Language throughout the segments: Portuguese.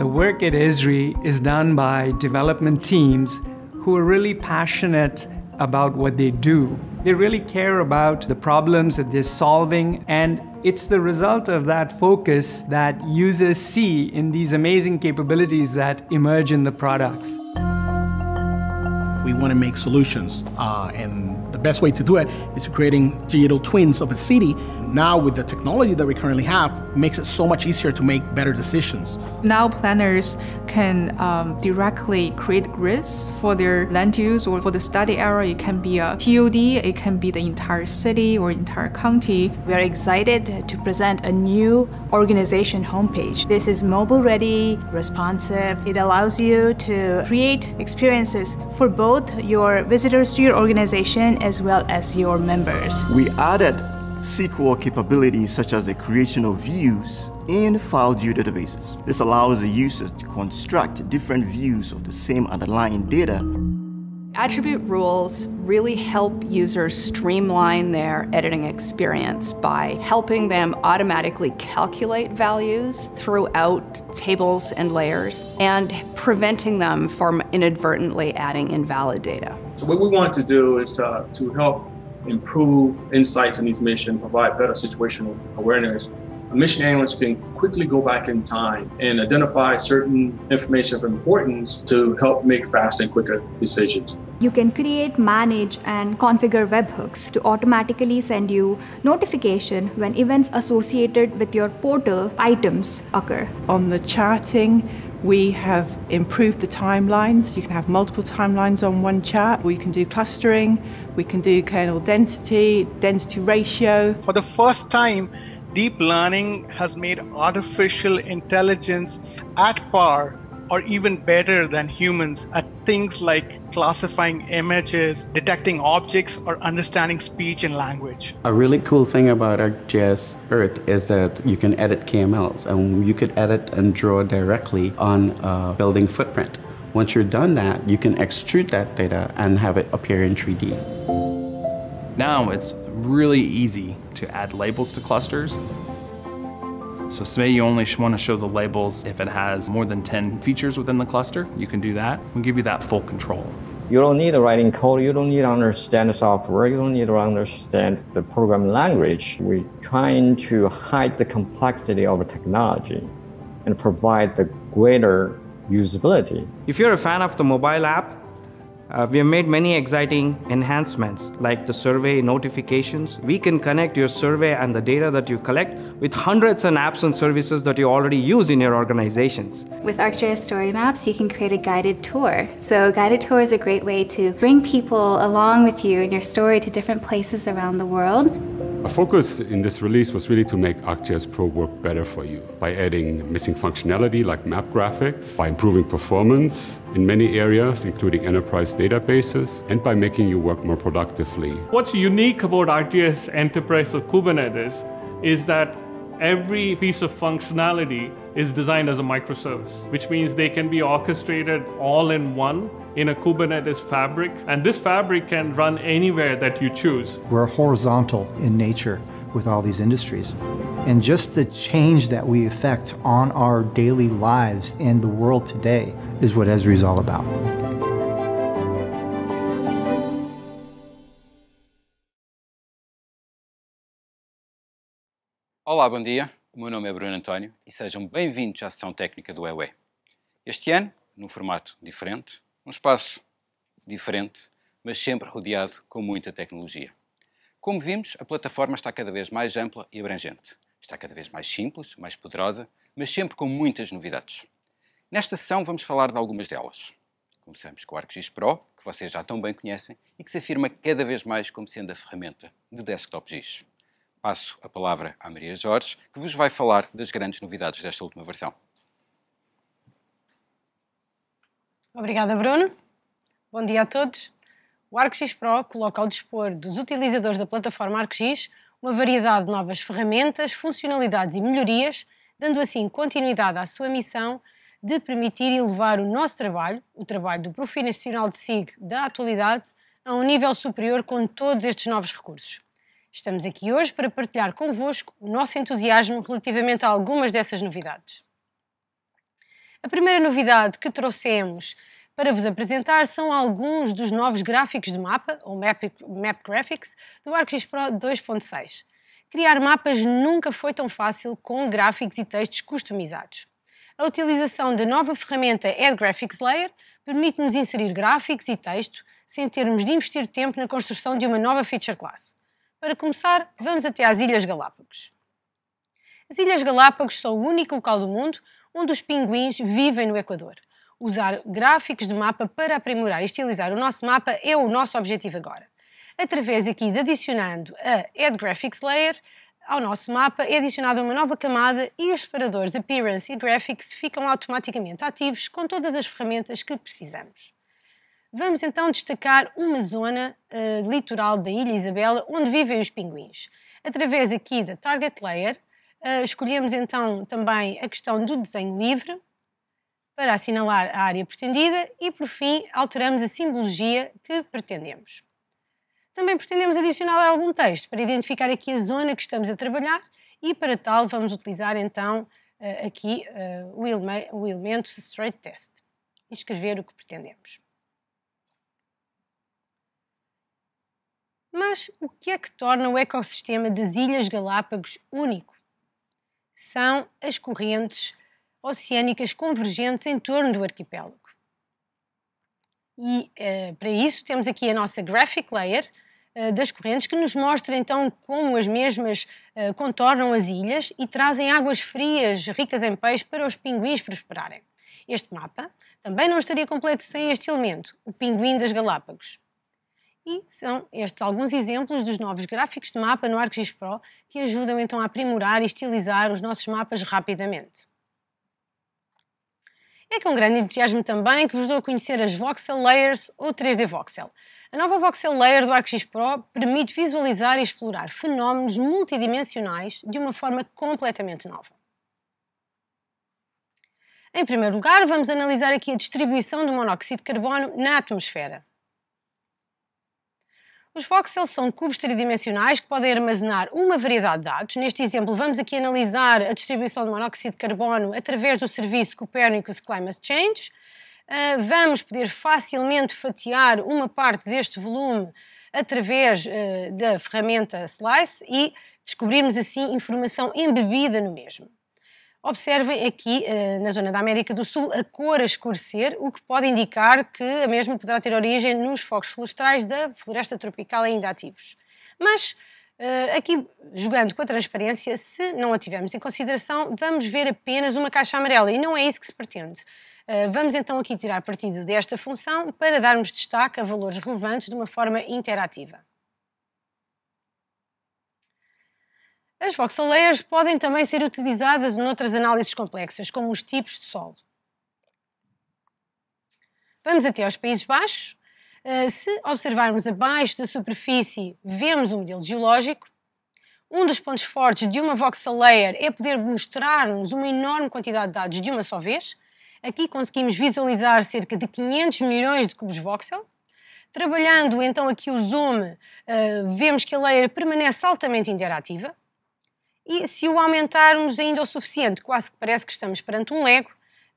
The work at ISRI is done by development teams who are really passionate about what they do. They really care about the problems that they're solving, and it's the result of that focus that users see in these amazing capabilities that emerge in the products. We want to make solutions uh, and best way to do it is creating digital twins of a city. Now with the technology that we currently have, makes it so much easier to make better decisions. Now planners can um, directly create grids for their land use or for the study area. It can be a TOD, it can be the entire city or entire county. We are excited to present a new organization homepage. This is mobile ready, responsive. It allows you to create experiences for both your visitors to your organization as well as your members. We added SQL capabilities such as the creation of views in file view databases. This allows the user to construct different views of the same underlying data. Attribute rules really help users streamline their editing experience by helping them automatically calculate values throughout tables and layers and preventing them from inadvertently adding invalid data. So what we want to do is to, to help improve insights in these missions, provide better situational awareness. A mission analyst can quickly go back in time and identify certain information of importance to help make fast and quicker decisions. You can create, manage, and configure webhooks to automatically send you notification when events associated with your portal items occur. On the charting, we have improved the timelines. You can have multiple timelines on one chart. We can do clustering. We can do kernel density, density ratio. For the first time, deep learning has made artificial intelligence at par or even better than humans at things like classifying images, detecting objects, or understanding speech and language. A really cool thing about ArcGIS Earth is that you can edit KMLs and you could edit and draw directly on a building footprint. Once you're done that, you can extrude that data and have it appear in 3D. Now it's really easy to add labels to clusters so say you only want to show the labels if it has more than 10 features within the cluster, you can do that. We'll give you that full control. You don't need writing code. You don't need to understand the software. You don't need to understand the programming language. We're trying to hide the complexity of the technology and provide the greater usability. If you're a fan of the mobile app, uh, we have made many exciting enhancements like the survey notifications. We can connect your survey and the data that you collect with hundreds of apps and services that you already use in your organizations. With ArcGIS Story Maps, you can create a guided tour. So guided tour is a great way to bring people along with you and your story to different places around the world. Our focus in this release was really to make ArcGIS Pro work better for you by adding missing functionality like map graphics, by improving performance, in many areas, including enterprise databases, and by making you work more productively. What's unique about RTS Enterprise for Kubernetes is that every piece of functionality is designed as a microservice, which means they can be orchestrated all in one in a Kubernetes fabric. And this fabric can run anywhere that you choose. We're horizontal in nature with all these industries. And just the change that we affect on our daily lives and the world today is what Esri is all about. Olá, bom dia. O meu nome é Bruno António e sejam bem-vindos à sessão técnica do EUE. Este ano, num formato diferente, um espaço diferente, mas sempre rodeado com muita tecnologia. Como vimos, a plataforma está cada vez mais ampla e abrangente. Está cada vez mais simples, mais poderosa, mas sempre com muitas novidades. Nesta sessão vamos falar de algumas delas. Começamos com o ArcGIS Pro, que vocês já tão bem conhecem e que se afirma cada vez mais como sendo a ferramenta de desktop GIS passo a palavra à Maria Jorge, que vos vai falar das grandes novidades desta última versão. Obrigada, Bruno. Bom dia a todos. O ArcGIS Pro coloca ao dispor dos utilizadores da plataforma ArcGIS uma variedade de novas ferramentas, funcionalidades e melhorias, dando assim continuidade à sua missão de permitir elevar o nosso trabalho, o trabalho do Profissional de SIG da atualidade, a um nível superior com todos estes novos recursos. Estamos aqui hoje para partilhar convosco o nosso entusiasmo relativamente a algumas dessas novidades. A primeira novidade que trouxemos para vos apresentar são alguns dos novos gráficos de mapa, ou Map, map Graphics, do ArcGIS Pro 2.6. Criar mapas nunca foi tão fácil com gráficos e textos customizados. A utilização da nova ferramenta Add Graphics Layer permite-nos inserir gráficos e texto sem termos de investir tempo na construção de uma nova feature class. Para começar, vamos até às Ilhas Galápagos. As Ilhas Galápagos são o único local do mundo onde os pinguins vivem no Equador. Usar gráficos de mapa para aprimorar e estilizar o nosso mapa é o nosso objetivo agora. Através aqui de adicionando a Add Graphics Layer ao nosso mapa é adicionada uma nova camada e os separadores Appearance e Graphics ficam automaticamente ativos com todas as ferramentas que precisamos. Vamos então destacar uma zona uh, litoral da Ilha Isabela onde vivem os pinguins. Através aqui da Target Layer, uh, escolhemos então também a questão do desenho livre para assinalar a área pretendida e, por fim, alteramos a simbologia que pretendemos. Também pretendemos adicionar algum texto para identificar aqui a zona que estamos a trabalhar e, para tal, vamos utilizar então eh, aqui o elemento Straight Test e escrever o que pretendemos. Mas o que é que torna o ecossistema das Ilhas Galápagos único? São as correntes oceânicas convergentes em torno do arquipélago. E eh, para isso temos aqui a nossa graphic layer eh, das correntes que nos mostra então como as mesmas eh, contornam as ilhas e trazem águas frias ricas em peixe para os pinguins prosperarem. Este mapa também não estaria completo sem este elemento, o pinguim das Galápagos. E são estes alguns exemplos dos novos gráficos de mapa no ArcGIS Pro que ajudam então a aprimorar e estilizar os nossos mapas rapidamente. É com grande entusiasmo também que vos dou a conhecer as Voxel Layers ou 3D Voxel. A nova Voxel Layer do ArcGIS Pro permite visualizar e explorar fenómenos multidimensionais de uma forma completamente nova. Em primeiro lugar, vamos analisar aqui a distribuição do monóxido de carbono na atmosfera. Os voxels são cubos tridimensionais que podem armazenar uma variedade de dados. Neste exemplo, vamos aqui analisar a distribuição de monóxido de carbono através do serviço Copernicus Climate Change. Ah, vamos poder facilmente fatiar uma parte deste volume através ah, da ferramenta Slice e descobrimos assim informação embebida no mesmo. Observem aqui eh, na zona da América do Sul a cor a escurecer, o que pode indicar que a mesma poderá ter origem nos focos florestais da floresta tropical ainda ativos. Mas eh, aqui, jogando com a transparência, se não a tivermos em consideração, vamos ver apenas uma caixa amarela e não é isso que se pretende. Eh, vamos então aqui tirar partido desta função para darmos destaque a valores relevantes de uma forma interativa. As voxel layers podem também ser utilizadas noutras análises complexas, como os tipos de solo. Vamos até aos Países Baixos. Eh, se observarmos abaixo da superfície, vemos o um modelo geológico. Um dos pontos fortes de uma voxel layer é poder mostrar-nos uma enorme quantidade de dados de uma só vez. Aqui conseguimos visualizar cerca de 500 milhões de cubos voxel. Trabalhando então aqui o zoom, eh, vemos que a layer permanece altamente interativa, e se o aumentarmos ainda o suficiente, quase que parece que estamos perante um lego.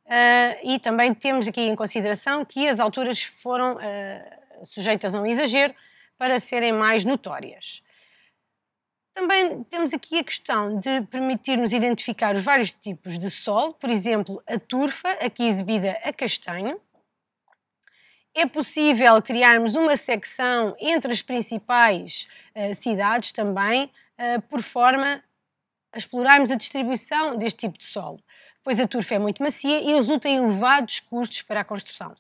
Uh, eh, e também temos aqui em consideração que as alturas foram uh, sujeitas a um exagero para serem mais notórias. Também temos aqui a questão de permitir-nos identificar os vários tipos de sol, por exemplo, a turfa, aqui exibida a castanho. É possível criarmos uma secção entre as principais uh, cidades também, por forma a explorarmos a distribuição deste tipo de solo, pois a turfa é muito macia e resulta em elevados custos para a construção.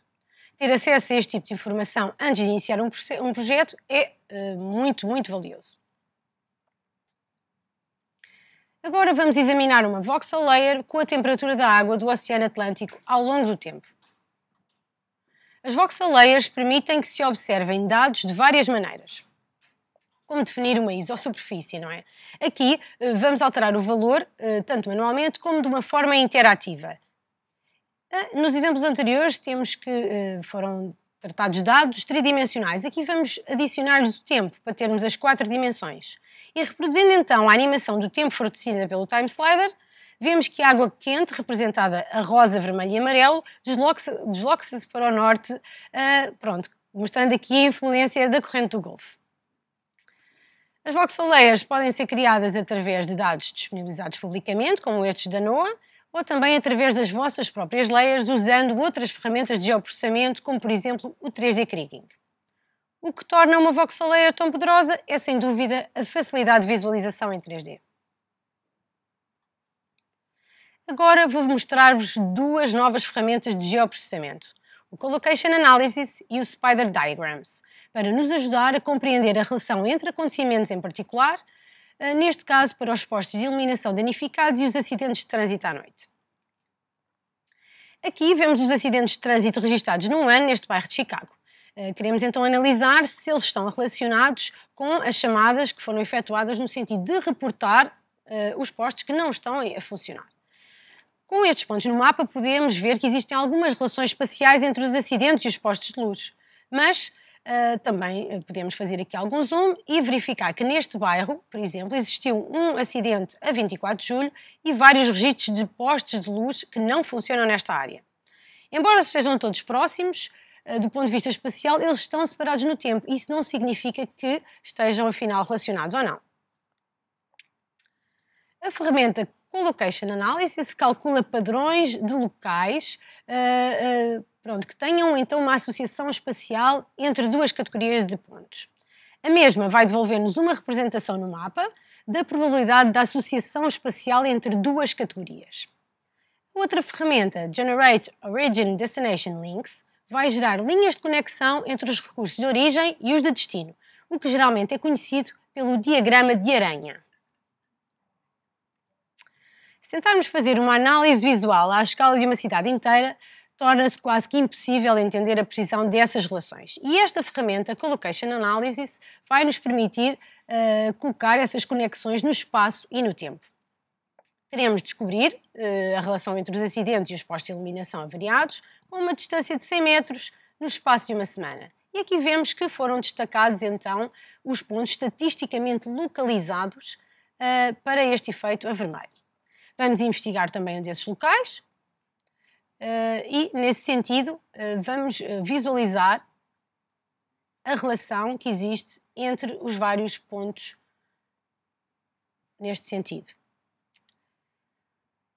Ter acesso a este tipo de informação antes de iniciar um, um projeto é uh, muito, muito valioso. Agora vamos examinar uma voxel layer com a temperatura da água do Oceano Atlântico ao longo do tempo. As voxel layers permitem que se observem dados de várias maneiras como definir uma isosuperfície, não é? Aqui eh, vamos alterar o valor, eh, tanto manualmente como de uma forma interativa. Ah, nos exemplos anteriores temos que eh, foram tratados dados tridimensionais. Aqui vamos adicionar-lhes o tempo para termos as quatro dimensões. E reproduzindo então a animação do tempo fornecida pelo time slider, vemos que a água quente, representada a rosa, vermelho e amarelo, desloca-se para o norte, ah, pronto, mostrando aqui a influência da corrente do Golfo. As layers podem ser criadas através de dados disponibilizados publicamente, como estes da NOAA, ou também através das vossas próprias layers, usando outras ferramentas de geoprocessamento, como por exemplo o 3D Kriging. O que torna uma voxel layer tão poderosa é, sem dúvida, a facilidade de visualização em 3D. Agora vou mostrar-vos duas novas ferramentas de geoprocessamento o Collocation Analysis e o Spider Diagrams, para nos ajudar a compreender a relação entre acontecimentos em particular, eh, neste caso para os postos de iluminação danificados e os acidentes de trânsito à noite. Aqui vemos os acidentes de trânsito registados num ano neste bairro de Chicago. Eh, queremos então analisar se eles estão relacionados com as chamadas que foram efetuadas no sentido de reportar uh, os postos que não estão a funcionar. Com estes pontos no mapa, podemos ver que existem algumas relações espaciais entre os acidentes e os postos de luz. Mas uh, também eh, podemos fazer aqui algum zoom e verificar que neste bairro, por exemplo, existiu um acidente a 24 de julho e vários registros de postos de luz que não funcionam nesta área. Embora sejam todos próximos, eh, do ponto de vista espacial, eles estão separados no tempo. Isso não significa que estejam, afinal, relacionados ou não. A ferramenta com location analysis, calcula padrões de locais uh, uh, pronto, que tenham então uma associação espacial entre duas categorias de pontos. A mesma vai devolver-nos uma representação no mapa da probabilidade da associação espacial entre duas categorias. A outra ferramenta, Generate Origin Destination Links, vai gerar linhas de conexão entre os recursos de origem e os de destino, o que geralmente é conhecido pelo diagrama de aranha tentarmos fazer uma análise visual à escala de uma cidade inteira, torna-se quase que impossível entender a precisão dessas relações. E esta ferramenta, Collocation Analysis, vai nos permitir uh, colocar essas conexões no espaço e no tempo. Queremos descobrir uh, a relação entre os acidentes e os postos de iluminação avariados com uma distância de 100 metros no espaço de uma semana. E aqui vemos que foram destacados então os pontos estatisticamente localizados uh, para este efeito a vermelho. Vamos investigar também um desses locais eh, e, nesse sentido, eh, vamos eh, visualizar a relação que existe entre os vários pontos neste sentido.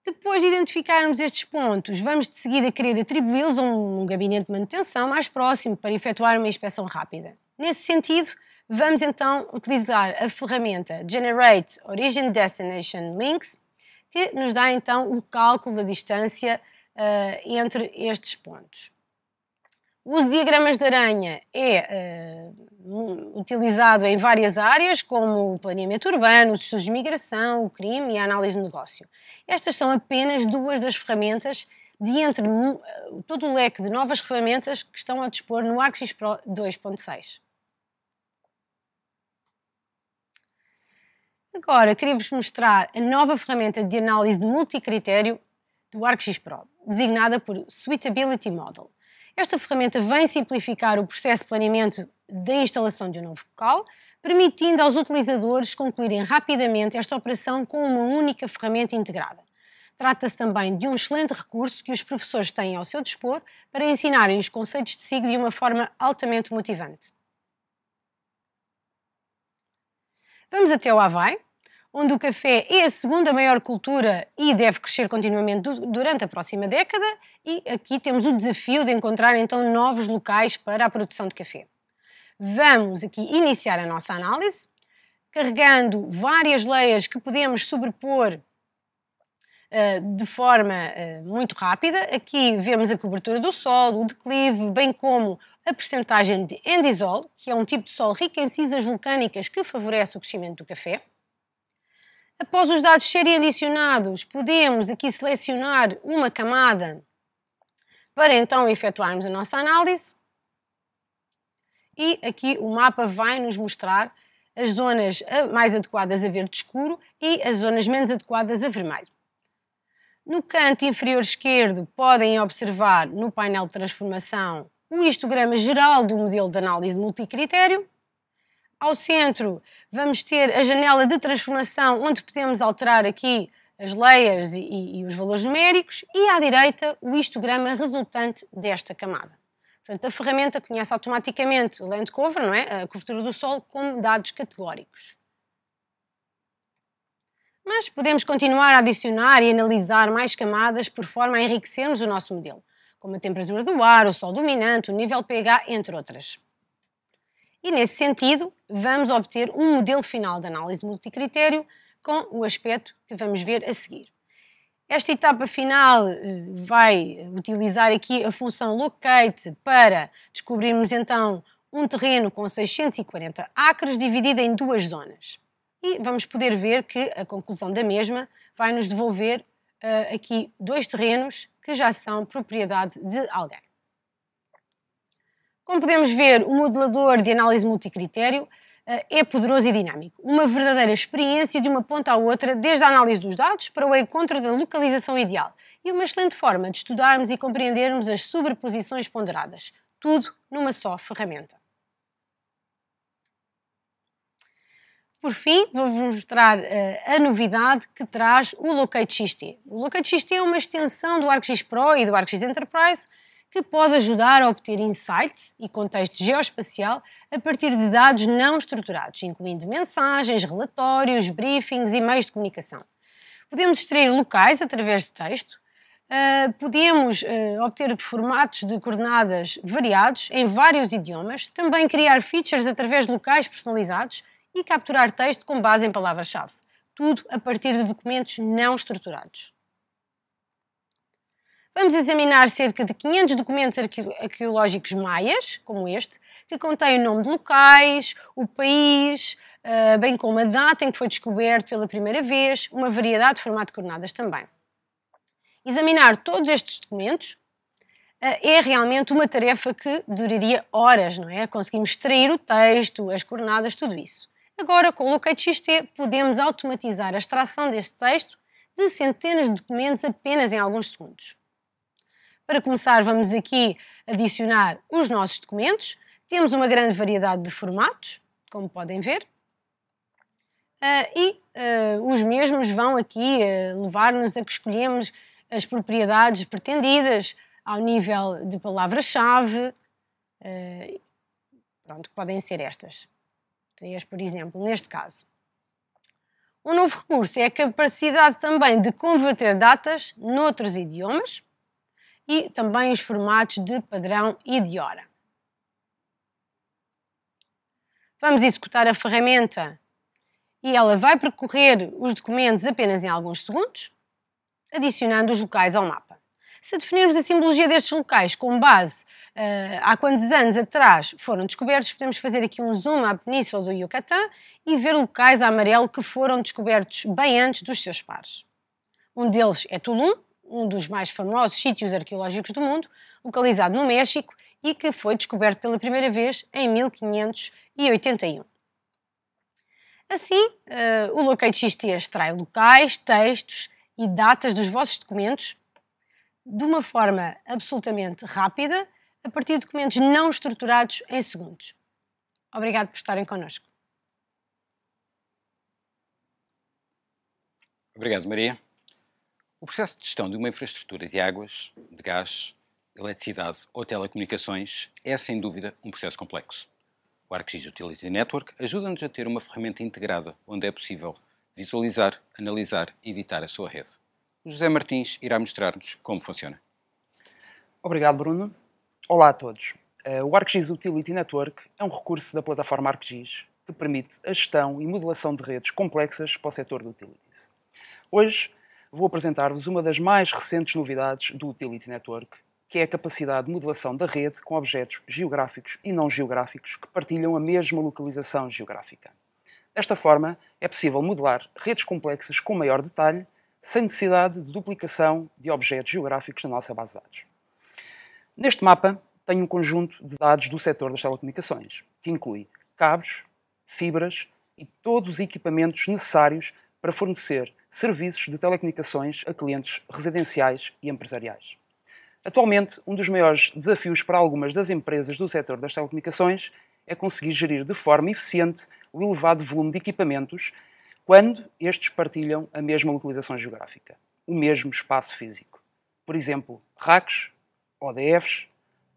Depois de identificarmos estes pontos, vamos de seguida querer atribuí-los a um gabinete de manutenção mais próximo para efetuar uma inspeção rápida. Nesse sentido, vamos então utilizar a ferramenta Generate Origin Destination Links que nos dá então o cálculo da distância uh, entre estes pontos. O uso de diagramas de aranha é uh, utilizado em várias áreas, como o planeamento urbano, os estudos de migração, o crime e a análise de negócio. Estas são apenas duas das ferramentas de entre uh, todo o leque de novas ferramentas que estão a dispor no ArcGIS Pro 2.6. Agora, queria-vos mostrar a nova ferramenta de análise de multicritério do ArcGIS Pro, designada por Suitability Model. Esta ferramenta vem simplificar o processo de planeamento da instalação de um novo local, permitindo aos utilizadores concluírem rapidamente esta operação com uma única ferramenta integrada. Trata-se também de um excelente recurso que os professores têm ao seu dispor para ensinarem os conceitos de SIG de uma forma altamente motivante. Vamos até o Havaí, onde o café é a segunda maior cultura e deve crescer continuamente durante a próxima década, e aqui temos o desafio de encontrar então novos locais para a produção de café. Vamos aqui iniciar a nossa análise, carregando várias leias que podemos sobrepor eh, de forma eh, muito rápida. Aqui vemos a cobertura do solo, o declive, bem como a percentagem de endisol, que é um tipo de solo rico em cinzas vulcânicas que favorece o crescimento do café. Após os dados serem adicionados, podemos aqui selecionar uma camada para então efetuarmos a nossa análise. E aqui o mapa vai nos mostrar as zonas mais adequadas a verde escuro e as zonas menos adequadas a vermelho. No canto inferior esquerdo, podem observar no painel de transformação o histograma geral do modelo de análise multicritério ao centro, vamos ter a janela de transformação, onde podemos alterar aqui as layers e, e os valores numéricos, e à direita, o histograma resultante desta camada. Portanto, a ferramenta conhece automaticamente o land cover, não é? a cobertura do solo, como dados categóricos. Mas podemos continuar a adicionar e analisar mais camadas por forma a enriquecermos o nosso modelo, como a temperatura do ar, o sol dominante, o nível pH, entre outras. E, nesse sentido, vamos obter um modelo final de análise multicritério com o aspecto que vamos ver a seguir. Esta etapa final eh, vai utilizar aqui a função locate para descobrirmos então um terreno com 640 acres dividido em duas zonas. E vamos poder ver que a conclusão da mesma vai nos devolver uh, aqui dois terrenos que já são propriedade de alguém. Como podemos ver, o modelador de análise multicritério eh, é poderoso e dinâmico. Uma verdadeira experiência de uma ponta à outra, desde a análise dos dados para o encontro da localização ideal. E uma excelente forma de estudarmos e compreendermos as sobreposições ponderadas. Tudo numa só ferramenta. Por fim, vou-vos mostrar uh, a novidade que traz o Locate XT. O Locate XT é uma extensão do ArcGIS Pro e do ArcGIS Enterprise que pode ajudar a obter insights e contexto geoespacial a partir de dados não estruturados, incluindo mensagens, relatórios, briefings e meios de comunicação. Podemos extrair locais através de texto, Uh, podemos uh, obter formatos de coordenadas variados em vários idiomas, também criar features através de locais personalizados e capturar texto com base em palavras-chave. Tudo a partir de documentos não estruturados. Vamos examinar cerca de 500 documentos arqueológicos maias, como este, que contém o nome de locais, o país, eh, bem como a data em que foi descoberto pela primeira vez, uma variedade de formato de coordenadas também. Examinar todos estes documentos eh, é realmente uma tarefa que duraria horas, não é? Conseguimos extrair o texto, as coordenadas, tudo isso. Agora, com o Locate.xt, podemos automatizar a extração deste texto de centenas de documentos apenas em alguns segundos. Para começar, vamos aqui adicionar os nossos documentos. Temos uma grande variedade de formatos, como podem ver, ah, e ah, os mesmos vão aqui ah, levar-nos a que escolhemos as propriedades pretendidas ao nível de palavra-chave, pronto, podem ser estas três, por exemplo, neste caso. Um novo recurso é a capacidade também de converter datas noutros idiomas e também os formatos de padrão e de hora. Vamos executar a ferramenta e ela vai percorrer os documentos apenas em alguns segundos, adicionando os locais ao mapa. Se definirmos a simbologia destes locais com base uh, há quantos anos atrás foram descobertos, podemos fazer aqui um zoom à península do Yucatán e ver locais a amarelo que foram descobertos bem antes dos seus pares. Um deles é Tulum, um dos mais famosos sítios arqueológicos do mundo, localizado no México e que foi descoberto pela primeira vez em 1581. Assim, uh, o Locate XT extrai locais, textos e datas dos vossos documentos de uma forma absolutamente rápida, a partir de documentos não estruturados em segundos. Obrigado por estarem connosco. Obrigado, Maria. O processo de gestão de uma infraestrutura de águas, de gás, eletricidade ou telecomunicações é, sem dúvida, um processo complexo. O ArcGIS Utility Network ajuda-nos a ter uma ferramenta integrada onde é possível visualizar, analisar e editar a sua rede. O José Martins irá mostrar-nos como funciona. Obrigado, Bruno. Olá a todos. Eh, o ArcGIS Utility Network é um recurso da plataforma ArcGIS que permite a gestão e modelação de redes complexas para o setor de utilities. Hoje vou apresentar-vos uma das mais recentes novidades do Utility Network, que é a capacidade de modelação da rede com objetos geográficos e não geográficos que partilham a mesma localização geográfica. Desta forma, é possível modelar redes complexas com maior detalhe, sem necessidade de duplicação de objetos geográficos na nossa base de dados. Neste mapa, tenho um conjunto de dados do setor das telecomunicações, que inclui cabos, fibras e todos os equipamentos necessários para fornecer serviços de telecomunicações a clientes residenciais e empresariais. Atualmente, um dos maiores desafios para algumas das empresas do setor das telecomunicações é conseguir gerir de forma eficiente o elevado volume de equipamentos quando estes partilham a mesma localização geográfica, o mesmo espaço físico. Por exemplo, racks, ODFs,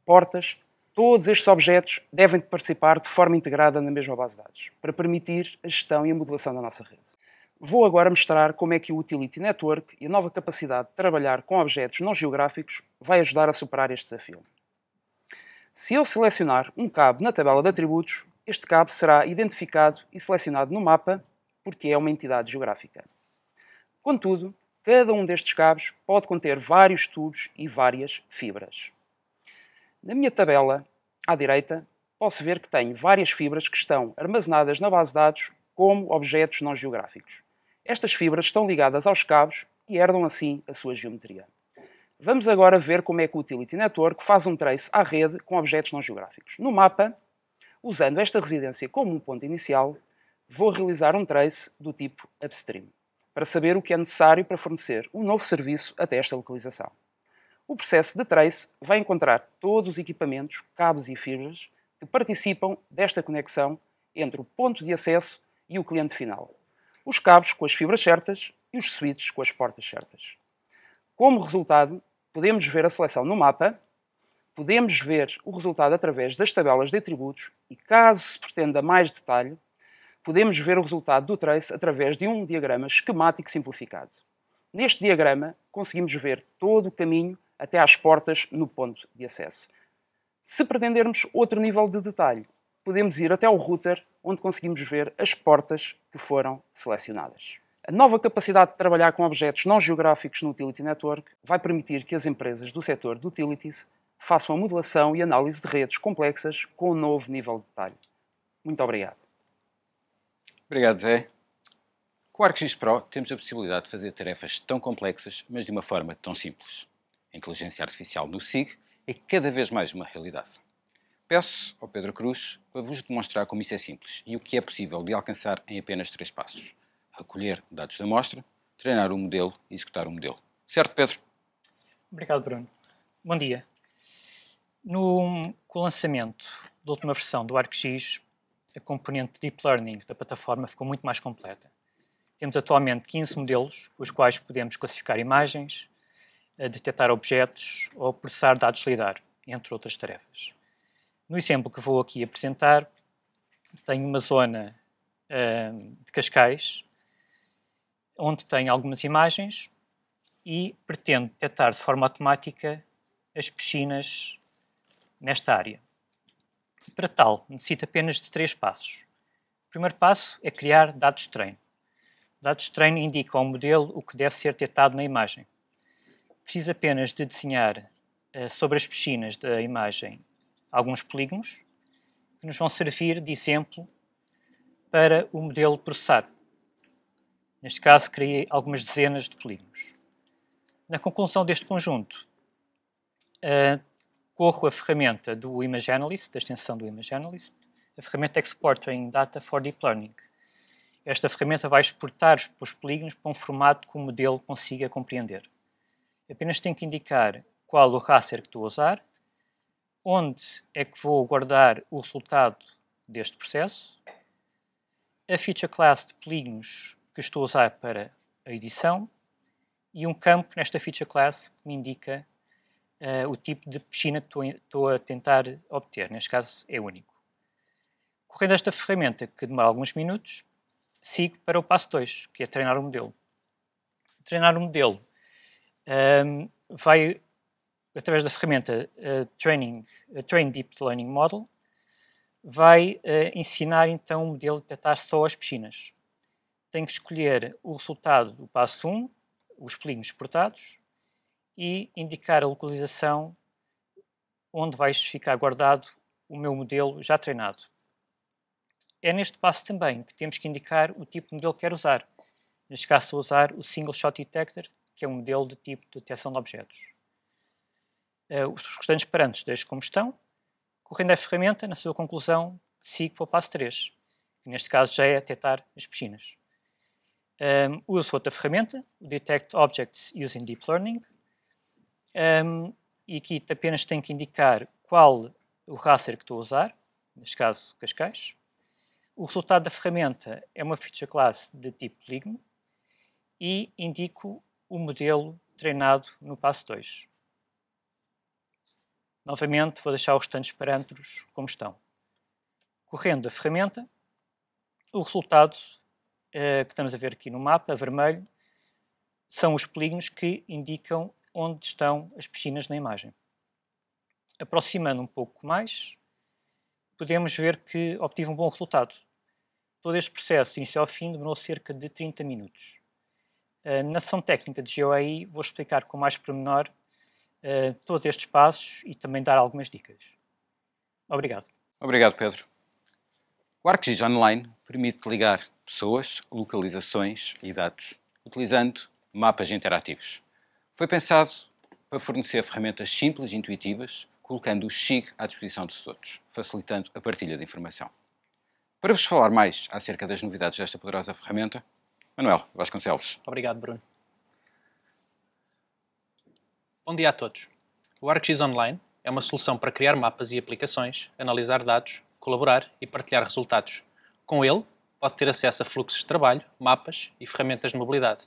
portas, todos estes objetos devem participar de forma integrada na mesma base de dados, para permitir a gestão e a modelação da nossa rede. Vou agora mostrar como é que o Utility Network e a nova capacidade de trabalhar com objetos não geográficos vai ajudar a superar este desafio. Se eu selecionar um cabo na tabela de atributos, este cabo será identificado e selecionado no mapa porque é uma entidade geográfica. Contudo, cada um destes cabos pode conter vários tubos e várias fibras. Na minha tabela, à direita, posso ver que tenho várias fibras que estão armazenadas na base de dados como objetos não geográficos. Estas fibras estão ligadas aos cabos e herdam assim a sua geometria. Vamos agora ver como é que o Utility Network faz um trace à rede com objetos não geográficos. No mapa, usando esta residência como um ponto inicial, vou realizar um trace do tipo upstream, para saber o que é necessário para fornecer um novo serviço até esta localização. O processo de trace vai encontrar todos os equipamentos, cabos e fibras que participam desta conexão entre o ponto de acesso e o cliente final os cabos com as fibras certas e os switches com as portas certas. Como resultado, podemos ver a seleção no mapa, podemos ver o resultado através das tabelas de atributos e, caso se pretenda mais detalhe, podemos ver o resultado do trace através de um diagrama esquemático simplificado. Neste diagrama, conseguimos ver todo o caminho até às portas no ponto de acesso. Se pretendermos outro nível de detalhe, podemos ir até o router onde conseguimos ver as portas que foram selecionadas. A nova capacidade de trabalhar com objetos não geográficos no Utility Network vai permitir que as empresas do setor de utilities façam a modelação e análise de redes complexas com um novo nível de detalhe. Muito obrigado. Obrigado, Zé. Com o ArcGIS Pro temos a possibilidade de fazer tarefas tão complexas, mas de uma forma tão simples. A inteligência artificial no SIG é cada vez mais uma realidade. Peço ao Pedro Cruz para vos demonstrar como isso é simples e o que é possível de alcançar em apenas três passos: recolher dados da amostra, treinar um modelo e executar um modelo. Certo, Pedro? Obrigado, Bruno. Bom dia. No, com o lançamento da última versão do ArcGIS, a componente Deep Learning da plataforma ficou muito mais completa. Temos atualmente 15 modelos, com os quais podemos classificar imagens, detectar objetos ou processar dados LIDAR, entre outras tarefas. No exemplo que vou aqui apresentar, tenho uma zona uh, de Cascais, onde tem algumas imagens e pretendo detectar de forma automática as piscinas nesta área. Para tal, necessito apenas de três passos. O primeiro passo é criar dados de treino. Dados de treino indicam ao modelo o que deve ser detectado na imagem. Preciso apenas de desenhar eh, sobre as piscinas da imagem alguns polígonos, que nos vão servir de exemplo para o modelo processado. Neste caso, criei algumas dezenas de polígonos. Na conclusão deste conjunto, uh, corro a ferramenta do Image Analyst, da extensão do Image Analyst, a ferramenta é Exporting Data for Deep Learning. Esta ferramenta vai exportar os polígonos para um formato que o modelo consiga compreender. Apenas tenho que indicar qual o raster que estou a usar onde é que vou guardar o resultado deste processo, a feature class de polígonos que estou a usar para a edição e um campo nesta feature class que me indica uh, o tipo de piscina que estou a tentar obter. Neste caso é único. Correndo esta ferramenta, que demora alguns minutos, sigo para o passo 2, que é treinar o modelo. Treinar o modelo um, ehm, vai através da ferramenta uh, Training, uh, Train Deep Learning Model, vai uh, ensinar então o um modelo a detectar só as piscinas. Tem que escolher o resultado do passo 1, os polígonos exportados, e indicar a localização onde vai ficar guardado o meu modelo já treinado. É neste passo também que temos que indicar o tipo de modelo que quero usar. Neste caso, vou usar o Single Shot Detector, que é um modelo de tipo de detecção de objetos. Eh, os restantes parâmetros deixo como estão, correndo a ferramenta, na sua conclusão, sigo para o passo 3, que neste caso já é detectar as piscinas. Um, uso outra ferramenta, o Detect Objects Using Deep Learning, um, e aqui apenas tenho que indicar qual o raster que estou a usar, neste caso Cascais. O resultado da ferramenta é uma feature class de tipo polígono e indico o modelo treinado no passo 2. Novamente, vou deixar os restantes parâmetros como estão. Correndo a ferramenta, o resultado eh, que estamos a ver aqui no mapa, vermelho, são os polígonos que indicam onde estão as piscinas na imagem. Aproximando um pouco mais, podemos ver que obtive um bom resultado. Todo este processo, início ao fim, demorou cerca de 30 minutos. Eh, na sessão técnica de GeoAI vou explicar com mais pormenor uh, todos estes passos e também dar algumas dicas. Obrigado. Obrigado, Pedro. O ArcGIS Online permite ligar pessoas, localizações e dados, utilizando mapas interativos. Foi pensado para fornecer ferramentas simples e intuitivas, colocando o SIG à disposição de todos, facilitando a partilha de informação. Para vos falar mais acerca das novidades desta poderosa ferramenta, Manuel Vasconcelos. Obrigado, Bruno. Bom dia a todos. O ArcGIS Online é uma solução para criar mapas e aplicações, analisar dados, colaborar e partilhar resultados. Com ele, pode ter acesso a fluxos de trabalho, mapas e ferramentas de mobilidade.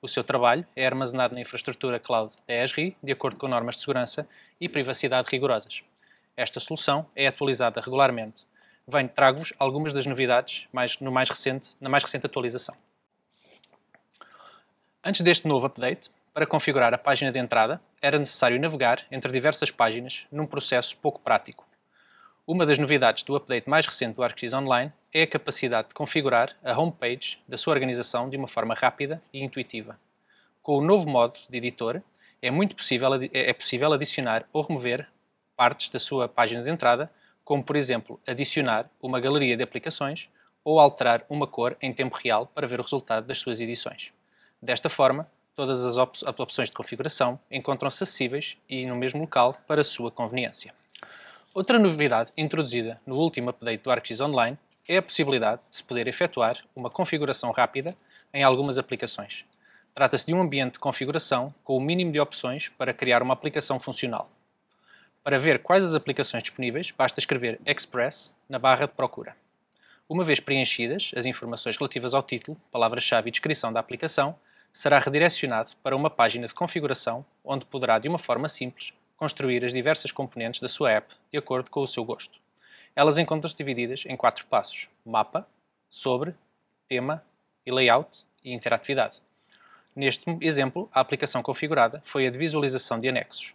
O seu trabalho é armazenado na infraestrutura cloud da ESRI, de acordo com normas de segurança e privacidade rigorosas. Esta solução é atualizada regularmente. Venho trago-vos algumas das novidades mais, no mais recente, na mais recente atualização. Antes deste novo update, para configurar a página de entrada, era necessário navegar entre diversas páginas num processo pouco prático. Uma das novidades do update mais recente do ArcGIS Online é a capacidade de configurar a homepage da sua organização de uma forma rápida e intuitiva. Com o novo modo de editor, é muito possível, é possível adicionar ou remover partes da sua página de entrada, como por exemplo adicionar uma galeria de aplicações ou alterar uma cor em tempo real para ver o resultado das suas edições. Desta forma, Todas as, op as opções de configuração encontram-se acessíveis e no mesmo local para sua conveniência. Outra novidade introduzida no último update do ArcGIS Online é a possibilidade de se poder efetuar uma configuração rápida em algumas aplicações. Trata-se de um ambiente de configuração com o mínimo de opções para criar uma aplicação funcional. Para ver quais as aplicações disponíveis, basta escrever Express na barra de procura. Uma vez preenchidas as informações relativas ao título, palavra-chave e descrição da aplicação, será redirecionado para uma página de configuração onde poderá, de uma forma simples, construir as diversas componentes da sua app de acordo com o seu gosto. Elas encontram-se divididas em quatro passos: mapa, sobre, tema e layout e interatividade. Neste exemplo, a aplicação configurada foi a de visualização de anexos.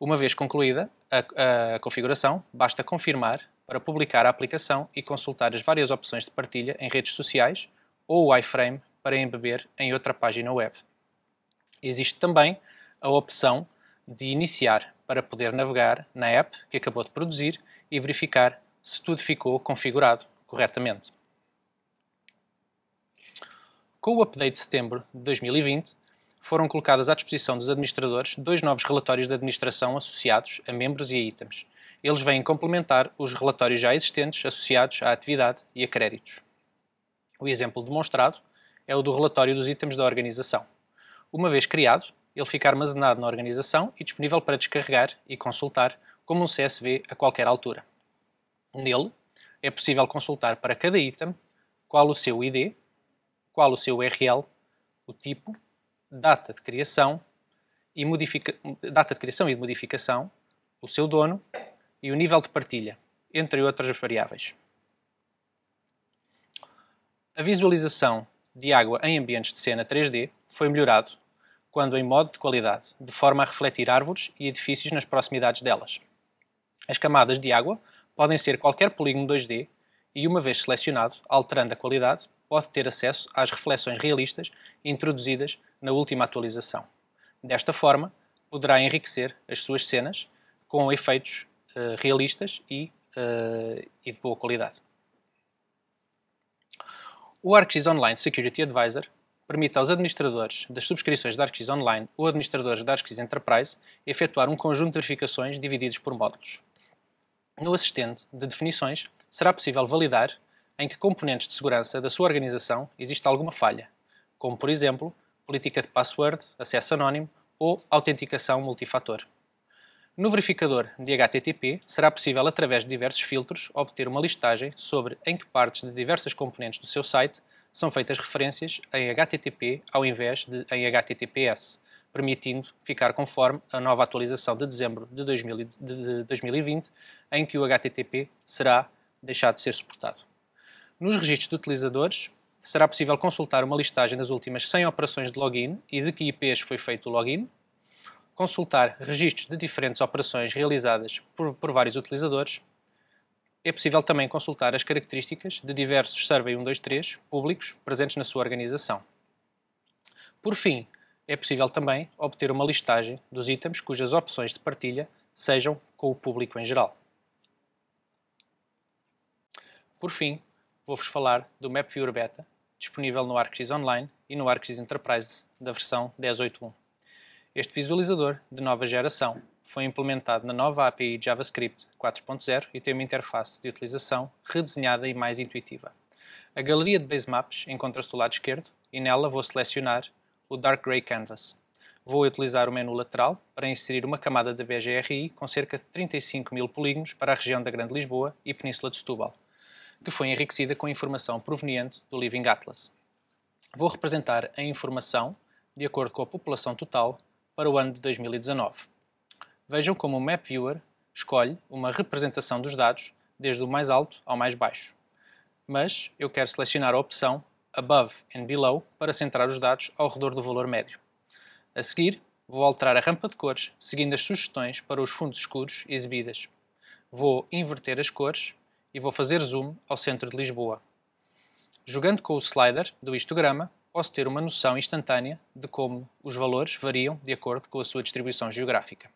Uma vez concluída a, a configuração, basta confirmar para publicar a aplicação e consultar as várias opções de partilha em redes sociais ou o iframe para embeber em outra página web. Existe também a opção de iniciar para poder navegar na app que acabou de produzir e verificar se tudo ficou configurado corretamente. Com o update de setembro de 2020, foram colocadas à disposição dos administradores dois novos relatórios de administração associados a membros e a itens. Eles vêm complementar os relatórios já existentes associados à atividade e a créditos. O exemplo demonstrado é o do relatório dos itens da organização. Uma vez criado, ele fica armazenado na organização e disponível para descarregar e consultar como um CSV a qualquer altura. Nele, é possível consultar para cada item qual o seu ID, qual o seu URL, o tipo, data de criação e data de criação e de modificação, o seu dono e o nível de partilha, entre outras variáveis. A visualização de água em ambientes de cena 3D foi melhorado, quando em modo de qualidade, de forma a refletir árvores e edifícios nas proximidades delas. As camadas de água podem ser qualquer polígono 2D e, uma vez selecionado, alterando a qualidade, pode ter acesso às reflexões realistas introduzidas na última atualização. Desta forma, poderá enriquecer as suas cenas com efeitos uh, realistas e, uh, e de boa qualidade. O ArcGIS Online Security Advisor permite aos administradores das subscrições da ArcGIS Online ou administradores da ArcGIS Enterprise efetuar um conjunto de verificações divididos por módulos. No assistente de definições, será possível validar em que componentes de segurança da sua organização existe alguma falha, como, por exemplo, política de password, acesso anónimo ou autenticação multifator. No verificador de HTTP, será possível, através de diversos filtros, obter uma listagem sobre em que partes de diversas componentes do seu site são feitas referências em HTTP ao invés de em HTTPS, permitindo ficar conforme a nova atualização de dezembro de, 2020, em que o HTTP será deixado de ser suportado. Nos registros de utilizadores, será possível consultar uma listagem das últimas 100 operações de login e de que IPs foi feito o login, consultar registros de diferentes operações realizadas por, por vários utilizadores. É possível também consultar as características de diversos Survey 123 públicos presentes na sua organização. Por fim, é possível também obter uma listagem dos itens cujas opções de partilha sejam com o público em geral. Por fim, vou-vos falar do MapViewer Beta, disponível no ArcGIS Online e no ArcGIS Enterprise da versão 10.8.1. Este visualizador, de nova geração, foi implementado na nova API JavaScript 4.0 e tem uma interface de utilização redesenhada e mais intuitiva. A galeria de basemaps encontra-se do lado esquerdo e nela vou selecionar o Dark Gray Canvas. Vou utilizar o menu lateral para inserir uma camada de BGRI com cerca de 35 mil polígonos para a região da Grande Lisboa e Península de Setúbal, que foi enriquecida com informação proveniente do Living Atlas. Vou representar a informação de acordo com a população total para o ano de 2019. Vejam como o MapViewer escolhe uma representação dos dados desde o mais alto ao mais baixo. Mas eu quero selecionar a opção Above and Below para centrar os dados ao redor do valor médio. A seguir, vou alterar a rampa de cores seguindo as sugestões para os fundos escuros exibidas. Vou inverter as cores e vou fazer zoom ao centro de Lisboa. Jogando com o slider do histograma, posso ter uma noção instantânea de como os valores variam de acordo com a sua distribuição geográfica.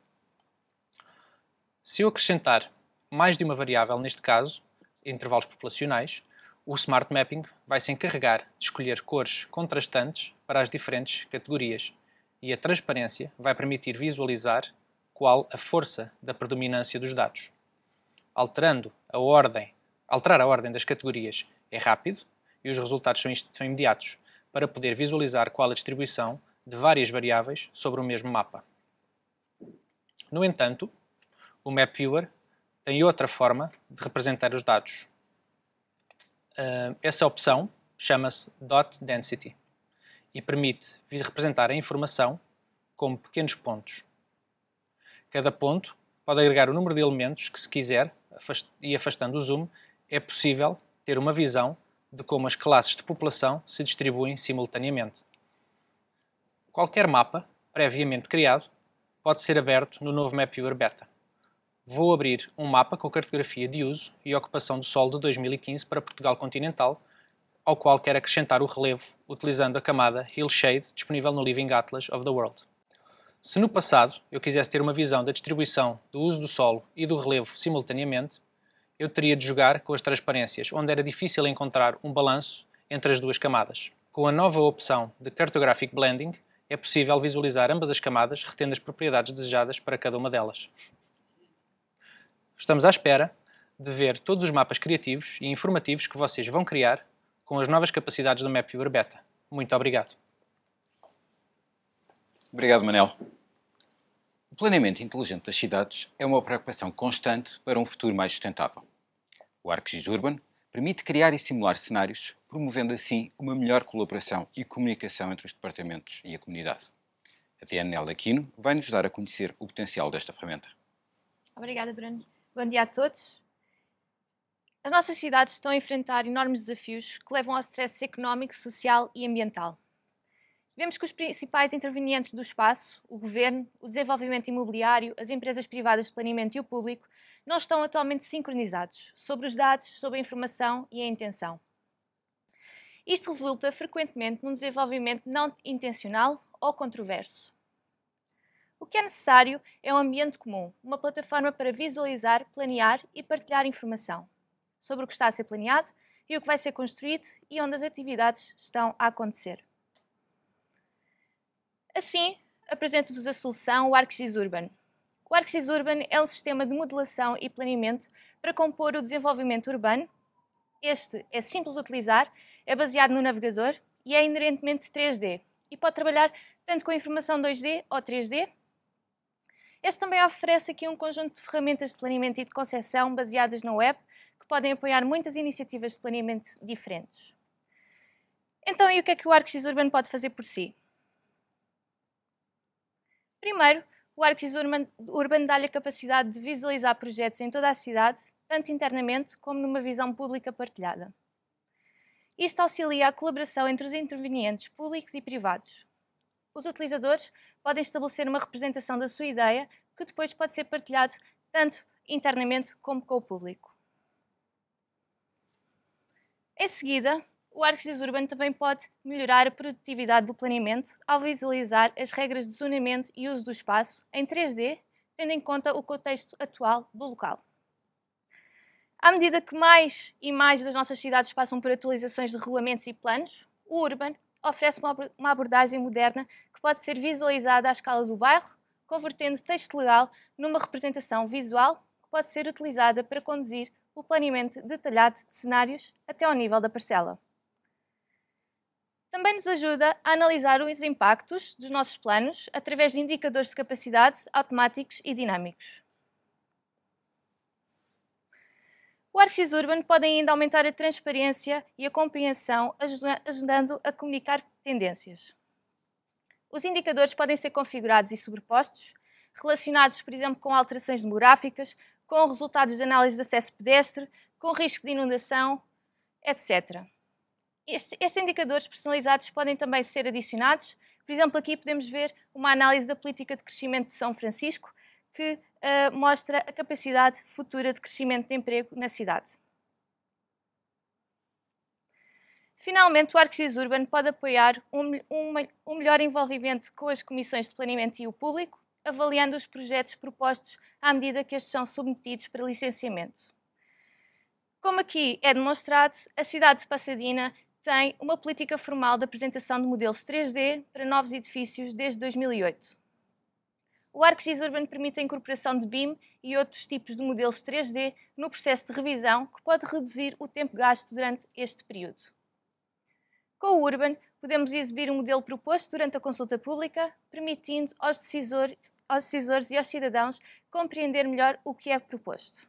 Se eu acrescentar mais de uma variável, neste caso, intervalos populacionais, o Smart Mapping vai se encarregar de escolher cores contrastantes para as diferentes categorias e a transparência vai permitir visualizar qual a força da predominância dos dados. Alterando a ordem, alterar a ordem das categorias é rápido e os resultados são, são imediatos, para poder visualizar qual a distribuição de várias variáveis sobre o mesmo mapa. No entanto, o MapViewer tem outra forma de representar os dados. Ah, essa opção chama-se Dot Density e permite representar a informação como pequenos pontos. Cada ponto pode agregar o número de elementos que se quiser e afastando o zoom é possível ter uma visão de como as classes de população se distribuem simultaneamente. Qualquer mapa, previamente criado, pode ser aberto no novo MapViewer Beta. Vou abrir um mapa com cartografia de uso e ocupação do solo de 2015 para Portugal continental, ao qual quero acrescentar o relevo utilizando a camada Hillshade disponível no Living Atlas of the World. Se no passado eu quisesse ter uma visão da distribuição do uso do solo e do relevo simultaneamente, eu teria de jogar com as transparências, onde era difícil encontrar um balanço entre as duas camadas. Com a nova opção de Cartographic Blending, é possível visualizar ambas as camadas retendo as propriedades desejadas para cada uma delas. Estamos à espera de ver todos os mapas criativos e informativos que vocês vão criar com as novas capacidades do MapViewer Beta. Muito obrigado. Obrigado, Manel. O planeamento inteligente das cidades é uma preocupação constante para um futuro mais sustentável. O ArcGIS Urban permite criar e simular cenários, promovendo assim uma melhor colaboração e comunicação entre os departamentos e a comunidade. A Diana Aquino vai nos dar a conhecer o potencial desta ferramenta. Obrigada, Bruno. Bom dia a todos. As nossas cidades estão a enfrentar enormes desafios que levam ao stress económico, social e ambiental. Vemos que os principais intervenientes do espaço, o governo, o desenvolvimento imobiliário, as empresas privadas de planeamento e o público, não estão atualmente sincronizados sobre os dados, sobre a informação e a intenção. Isto resulta frequentemente num desenvolvimento não intencional ou controverso. O que é necessário é um ambiente comum, uma plataforma para visualizar, planear e partilhar informação sobre o que está a ser planeado e o que vai ser construído e onde as atividades estão a acontecer. Assim, apresento-vos a solução, o ArcGIS Urban. O ArcGIS Urban é um sistema de modelação e planeamento para compor o desenvolvimento urbano. Este é simples de utilizar, é baseado no navegador e é inerentemente 3D e pode trabalhar tanto com informação 2D ou 3D. Este também oferece aqui um conjunto de ferramentas de planeamento e de concepção baseadas na web que podem apoiar muitas iniciativas de planeamento diferentes. Então, e o que é que o ArcGIS Urban pode fazer por si? Primeiro, o Arquis Urban, Urban dá-lhe a capacidade de visualizar projetos em toda a cidade, tanto internamente como numa visão pública partilhada. Isto auxilia a colaboração entre os intervenientes públicos e privados. Os utilizadores podem estabelecer uma representação da sua ideia que depois pode ser partilhado tanto internamente como com o público. Em seguida, o arquiteto urbano também pode melhorar a produtividade do planeamento ao visualizar as regras de zonamento e uso do espaço em 3D, tendo em conta o contexto atual do local. À medida que mais e mais das nossas cidades passam por atualizações de regulamentos e planos, o Urban oferece uma abordagem moderna que pode ser visualizada à escala do bairro, convertendo texto legal numa representação visual que pode ser utilizada para conduzir o planeamento detalhado de cenários até ao nível da parcela. Também nos ajuda a analisar os impactos dos nossos planos através de indicadores de capacidade automáticos e dinâmicos. O ArcX Urban pode ainda aumentar a transparência e a compreensão, ajudando a comunicar tendências. Os indicadores podem ser configurados e sobrepostos, relacionados, por exemplo, com alterações demográficas, com resultados de análise de acesso pedestre, com risco de inundação, etc estes indicadores personalizados podem também ser adicionados. Por exemplo, aqui podemos ver uma análise da política de crescimento de São Francisco, que uh, mostra a capacidade futura de crescimento de emprego na cidade. Finalmente, o Arquidiz Urban pode apoiar um, um, um, melhor envolvimento com as comissões de planeamento e o público, avaliando os projetos propostos à medida que estes são submetidos para licenciamento. Como aqui é demonstrado, a cidade de Pasadena tem uma política formal de apresentação de modelos 3D para novos edifícios desde 2008. O ArcGIS Urban permite a incorporação de BIM e outros tipos de modelos 3D no processo de revisão, que pode reduzir o tempo gasto durante este período. Com o Urban, podemos exibir o um modelo proposto durante a consulta pública, permitindo aos decisores, aos decisores e aos cidadãos compreender melhor o que é proposto.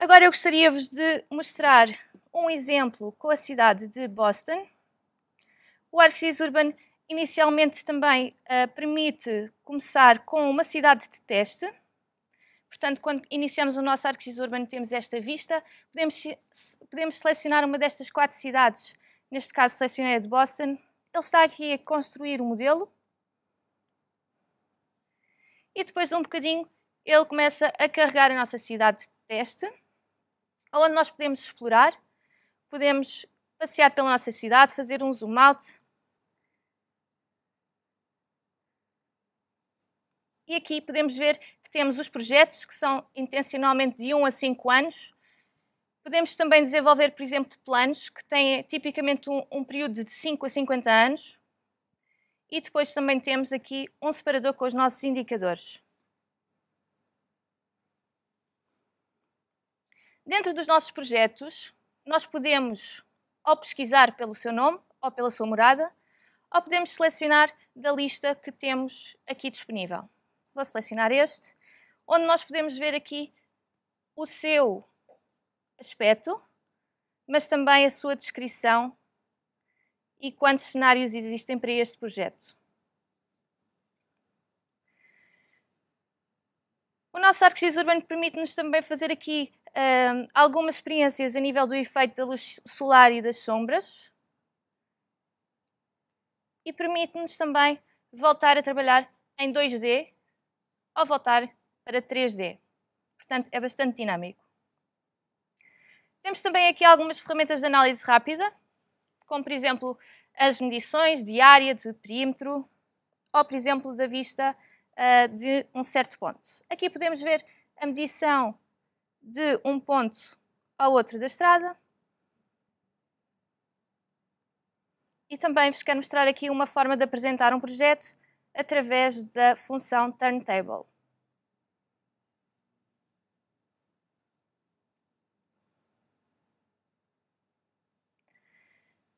Agora eu gostaria-vos de mostrar um exemplo com a cidade de Boston. O ArcGIS Urban inicialmente também uh, permite começar com uma cidade de teste. Portanto, quando iniciamos o nosso ArcGIS Urban temos esta vista. Podemos, podemos selecionar uma destas quatro cidades. Neste caso, selecionei a de Boston. Ele está aqui a construir o modelo. E depois de um bocadinho, ele começa a carregar a nossa cidade de teste, onde nós podemos explorar Podemos passear pela nossa cidade, fazer um zoom out. E aqui podemos ver que temos os projetos que são intencionalmente de 1 a 5 anos. Podemos também desenvolver, por exemplo, planos que têm tipicamente um, um período de 5 a 50 anos. E depois também temos aqui um separador com os nossos indicadores. Dentro dos nossos projetos, nós podemos ou pesquisar pelo seu nome ou pela sua morada, ou podemos selecionar da lista que temos aqui disponível. Vou selecionar este, onde nós podemos ver aqui o seu aspecto, mas também a sua descrição e quantos cenários existem para este projeto. O nosso ArcGIS Urban permite-nos também fazer aqui algumas experiências a nível do efeito da luz solar e das sombras. E permite-nos também voltar a trabalhar em 2D ou voltar para 3D. Portanto, é bastante dinâmico. Temos também aqui algumas ferramentas de análise rápida, como por exemplo as medições de área, de perímetro, ou por exemplo da vista uh, de um certo ponto. Aqui podemos ver a medição de um ponto ao outro da estrada. E também vos quero mostrar aqui uma forma de apresentar um projeto através da função Turntable.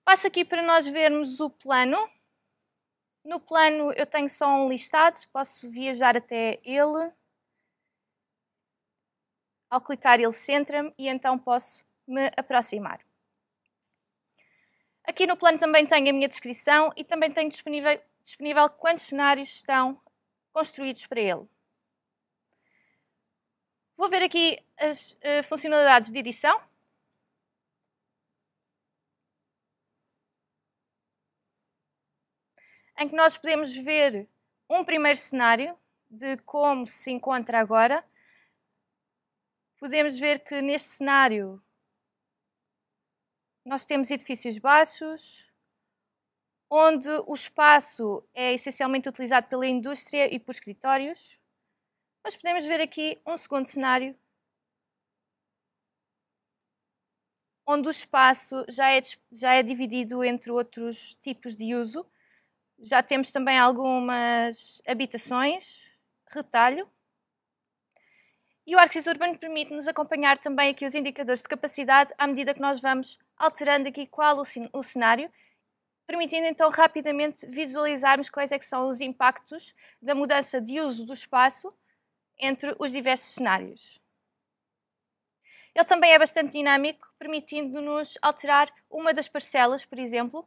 Passo aqui para nós vermos o plano. No plano eu tenho só um listado, posso viajar até ele ao clicar, ele centra-me e então posso me aproximar. Aqui no plano também tenho a minha descrição e também tenho disponível, disponível quantos cenários estão construídos para ele. Vou ver aqui as uh, funcionalidades de edição. Em que nós podemos ver um primeiro cenário de como se encontra agora podemos ver que neste cenário nós temos edifícios baixos, onde o espaço é essencialmente utilizado pela indústria e por escritórios, mas podemos ver aqui um segundo cenário, onde o espaço já é, já é dividido entre outros tipos de uso. Já temos também algumas habitações, retalho, e o Arxis Urbano permite-nos acompanhar também aqui os indicadores de capacidade à medida que nós vamos alterando aqui qual o, cenário, permitindo então rapidamente visualizarmos quais é são os impactos da mudança de uso do espaço entre os diversos cenários. Ele também é bastante dinâmico, permitindo-nos alterar uma das parcelas, por exemplo,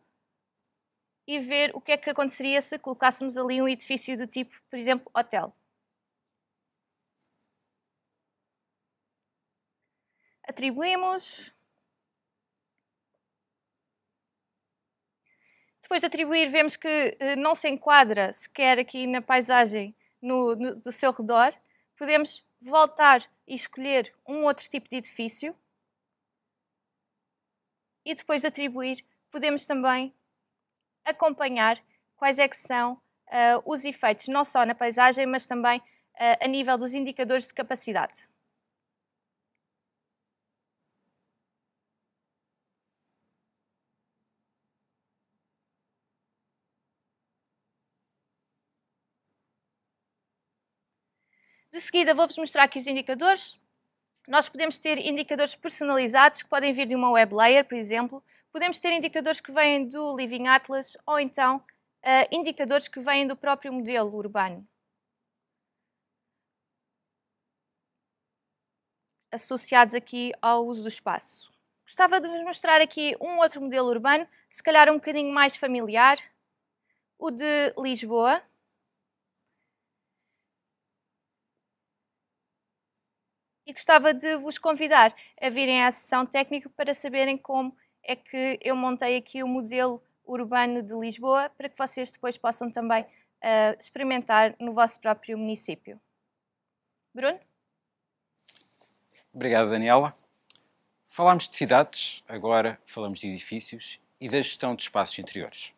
e ver o que é que aconteceria se colocássemos ali um edifício do tipo, por exemplo, hotel. atribuímos. Depois de atribuir, vemos que eh, não se enquadra sequer aqui na paisagem no, no, do seu redor. Podemos voltar e escolher um outro tipo de edifício. E depois de atribuir, podemos também acompanhar quais é que são uh, os efeitos, não só na paisagem, mas também uh, a nível dos indicadores de capacidade. De seguida, vou-vos mostrar aqui os indicadores. Nós podemos ter indicadores personalizados que podem vir de uma web layer, por exemplo. Podemos ter indicadores que vêm do Living Atlas ou então uh, indicadores que vêm do próprio modelo urbano. Associados aqui ao uso do espaço. Gostava de vos mostrar aqui um outro modelo urbano, se calhar um bocadinho mais familiar, o de Lisboa. e gostava de vos convidar a virem à sessão técnica para saberem como é que eu montei aqui o modelo urbano de Lisboa para que vocês depois possam também uh, experimentar no vosso próprio município. Bruno? Obrigado, Daniela. Falámos de cidades, agora falamos de edifícios e da gestão de espaços interiores.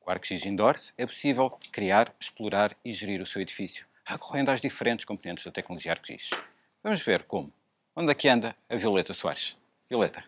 Com ArcGIS Indoors é possível criar, explorar e gerir o seu edifício, recorrendo às diferentes componentes da tecnologia ArcGIS. Vamos ver como. Onde é que anda a Violeta Soares? Violeta.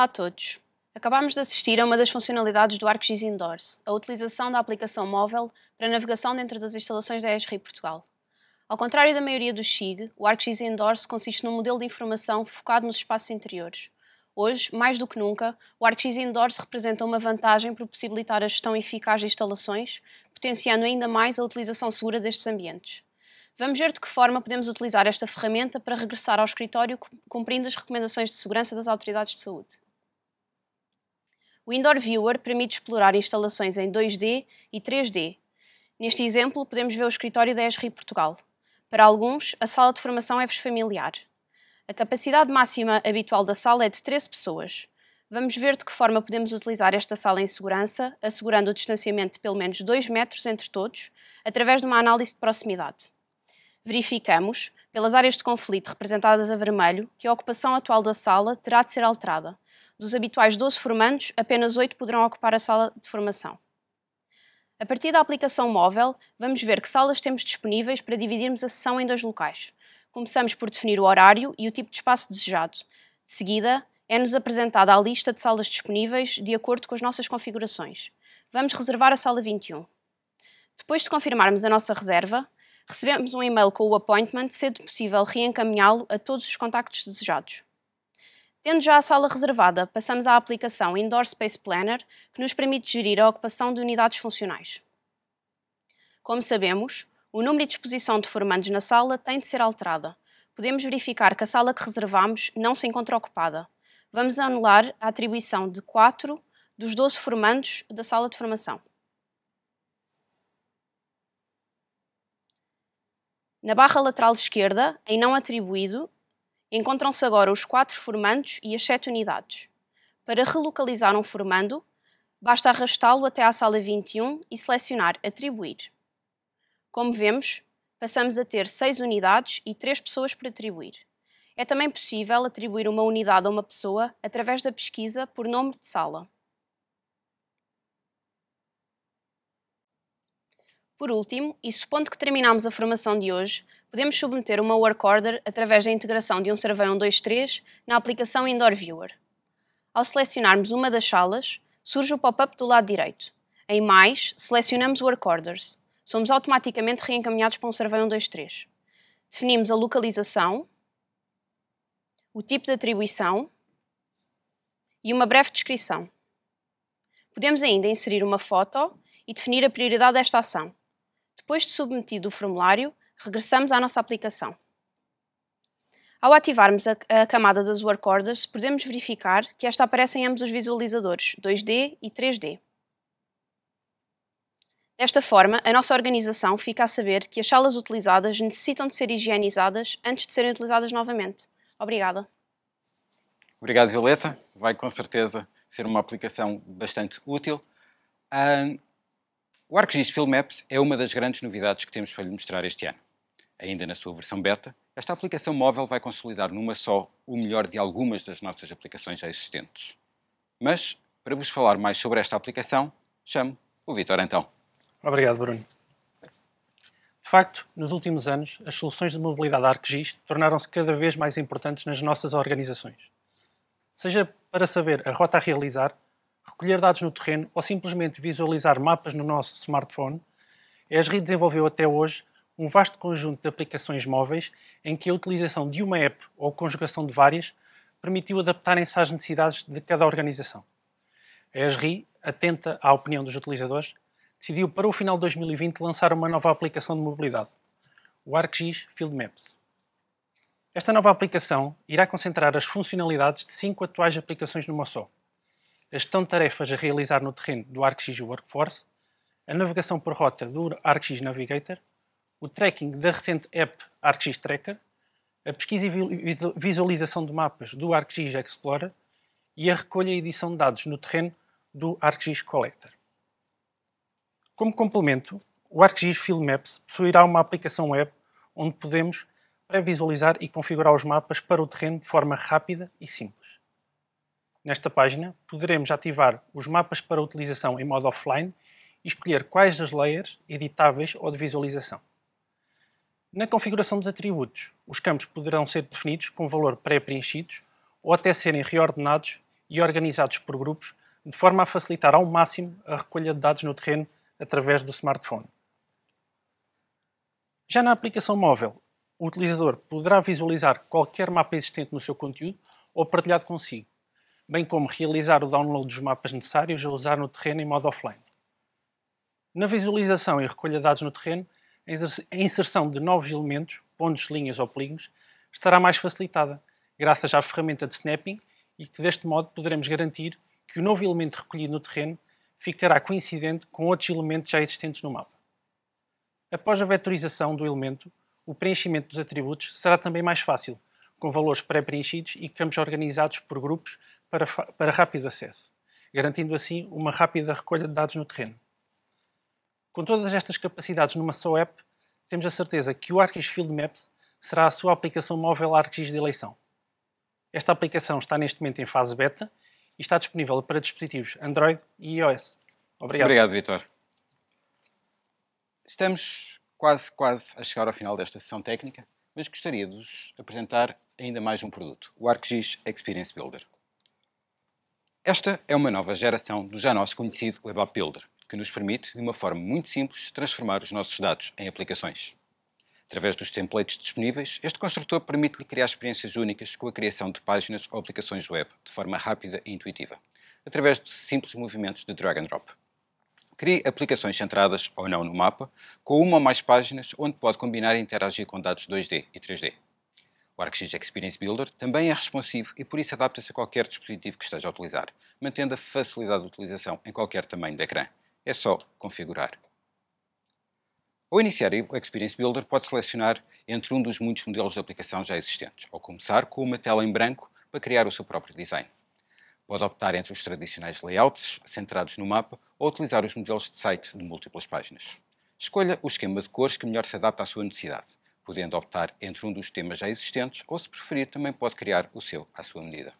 Olá a todos. Acabámos de assistir a uma das funcionalidades do ArcGIS Indoors, a utilização da aplicação móvel para navegação dentro das instalações da ESRI Portugal. Ao contrário da maioria do SIG, o ArcGIS Indoors consiste num modelo de informação focado nos espaços interiores. Hoje, mais do que nunca, o ArcGIS Indoors representa uma vantagem por possibilitar a gestão eficaz de instalações, potenciando ainda mais a utilização segura destes ambientes. Vamos ver de que forma podemos utilizar esta ferramenta para regressar ao escritório cumprindo as recomendações de segurança das autoridades de saúde. O Indoor Viewer permite explorar instalações em 2D e 3D. Neste exemplo, podemos ver o escritório da ESRI Portugal. Para alguns, a sala de formação é-vos familiar. A capacidade máxima habitual da sala é de 13 pessoas. Vamos ver de que forma podemos utilizar esta sala em segurança, assegurando o distanciamento de pelo menos 2 metros entre todos, através de uma análise de proximidade. Verificamos, pelas áreas de conflito representadas a vermelho, que a ocupação atual da sala terá de ser alterada, dos habituais 12 formandos, apenas 8 poderão ocupar a sala de formação. A partir da aplicação móvel, vamos ver que salas temos disponíveis para dividirmos a sessão em dois locais. Começamos por definir o horário e o tipo de espaço desejado. De seguida, é-nos apresentada a lista de salas disponíveis de acordo com as nossas configurações. Vamos reservar a sala 21. Depois de confirmarmos a nossa reserva, recebemos um e-mail com o appointment, sendo possível reencaminhá-lo a todos os contactos desejados. Tendo já a sala reservada, passamos à aplicação Indoor Space Planner, que nos permite gerir a ocupação de unidades funcionais. Como sabemos, o número e disposição de formandos na sala tem de ser alterada. Podemos verificar que a sala que reservamos não se encontra ocupada. Vamos anular a atribuição de 4 dos 12 formandos da sala de formação. Na barra lateral esquerda, em não atribuído, encontram-se agora os quatro formandos e as sete unidades. Para relocalizar um formando, basta arrastá-lo até à sala 21 e selecionar Atribuir. Como vemos, passamos a ter seis unidades e três pessoas para atribuir. É também possível atribuir uma unidade a uma pessoa através da pesquisa por nome de sala. Por último, e supondo que terminamos a formação de hoje, podemos submeter uma work order através da integração de um Survey 123 na aplicação Indoor Viewer. Ao selecionarmos uma das salas, surge o pop-up do lado direito. Em Mais, selecionamos Work Orders. Somos automaticamente reencaminhados para um Survey 123. Definimos a localização, o tipo de atribuição e uma breve descrição. Podemos ainda inserir uma foto e definir a prioridade desta ação. Depois de submetido o formulário, regressamos à nossa aplicação. Ao ativarmos a, a camada das Workorders, podemos verificar que esta aparece em ambos os visualizadores, 2D e 3D. Desta forma, a nossa organização fica a saber que as salas utilizadas necessitam de ser higienizadas antes de serem utilizadas novamente. Obrigada. Obrigado, Violeta. Vai com certeza ser uma aplicação bastante útil. O ArcGIS Maps é uma das grandes novidades que temos para lhe mostrar este ano. Ainda na sua versão beta, esta aplicação móvel vai consolidar numa só o melhor de algumas das nossas aplicações já existentes. Mas, para vos falar mais sobre esta aplicação, chamo o Vitor Então. Obrigado, Bruno. De facto, nos últimos anos, as soluções de mobilidade ArcGIS tornaram-se cada vez mais importantes nas nossas organizações. Seja para saber a rota a realizar, recolher dados no terreno ou simplesmente visualizar mapas no nosso smartphone, a ESRI desenvolveu até hoje um vasto conjunto de aplicações móveis em que a utilização de uma app ou conjugação de várias permitiu adaptarem-se às necessidades de cada organização. A ESRI, atenta à opinião dos utilizadores, decidiu para o final de 2020 lançar uma nova aplicação de mobilidade, o ArcGIS Field Maps. Esta nova aplicação irá concentrar as funcionalidades de cinco atuais aplicações numa só, as gestão de tarefas a realizar no terreno do ArcGIS Workforce, a navegação por rota do ArcGIS Navigator, o tracking da recente app ArcGIS Tracker, a pesquisa e visualização de mapas do ArcGIS Explorer e a recolha e edição de dados no terreno do ArcGIS Collector. Como complemento, o ArcGIS Field Maps possuirá uma aplicação web onde podemos pré-visualizar e configurar os mapas para o terreno de forma rápida e simples. Nesta página, poderemos ativar os mapas para utilização em modo offline e escolher quais as layers editáveis ou de visualização. Na configuração dos atributos, os campos poderão ser definidos com valor pré-preenchidos ou até serem reordenados e organizados por grupos, de forma a facilitar ao máximo a recolha de dados no terreno através do smartphone. Já na aplicação móvel, o utilizador poderá visualizar qualquer mapa existente no seu conteúdo ou partilhado consigo, bem como realizar o download dos mapas necessários a usar no terreno em modo offline. Na visualização e recolha de dados no terreno, a inserção de novos elementos, pontos, linhas ou polígonos, estará mais facilitada, graças à ferramenta de snapping, e que deste modo poderemos garantir que o novo elemento recolhido no terreno ficará coincidente com outros elementos já existentes no mapa. Após a vetorização do elemento, o preenchimento dos atributos será também mais fácil, com valores pré-preenchidos e campos organizados por grupos para, para rápido acesso, garantindo assim uma rápida recolha de dados no terreno. Com todas estas capacidades numa só app, temos a certeza que o ArcGIS Field Maps será a sua aplicação móvel ArcGIS de eleição. Esta aplicação está neste momento em fase beta e está disponível para dispositivos Android e iOS. Obrigado. Obrigado, Vitor. Estamos quase, quase a chegar ao final desta sessão técnica, mas gostaria de vos apresentar ainda mais um produto, o ArcGIS Experience Builder. Esta é uma nova geração do já nosso conhecido Web App Builder, que nos permite, de uma forma muito simples, transformar os nossos dados em aplicações. Através dos templates disponíveis, este construtor permite-lhe criar experiências únicas com a criação de páginas ou aplicações web, de forma rápida e intuitiva, através de simples movimentos de drag and drop. Crie aplicações centradas ou não no mapa, com uma ou mais páginas onde pode combinar e interagir com dados 2D e 3D. O ArcGIS Experience Builder também é responsivo e por isso adapta-se a qualquer dispositivo que esteja a utilizar, mantendo a facilidade de utilização em qualquer tamanho de ecrã. É só configurar. Ao iniciar o Experience Builder, pode selecionar entre um dos muitos modelos de aplicação já existentes, ou começar com uma tela em branco para criar o seu próprio design. Pode optar entre os tradicionais layouts centrados no mapa ou utilizar os modelos de site de múltiplas páginas. Escolha o esquema de cores que melhor se adapta à sua necessidade podendo optar entre um dos temas já existentes ou, se preferir, também pode criar o seu à sua medida.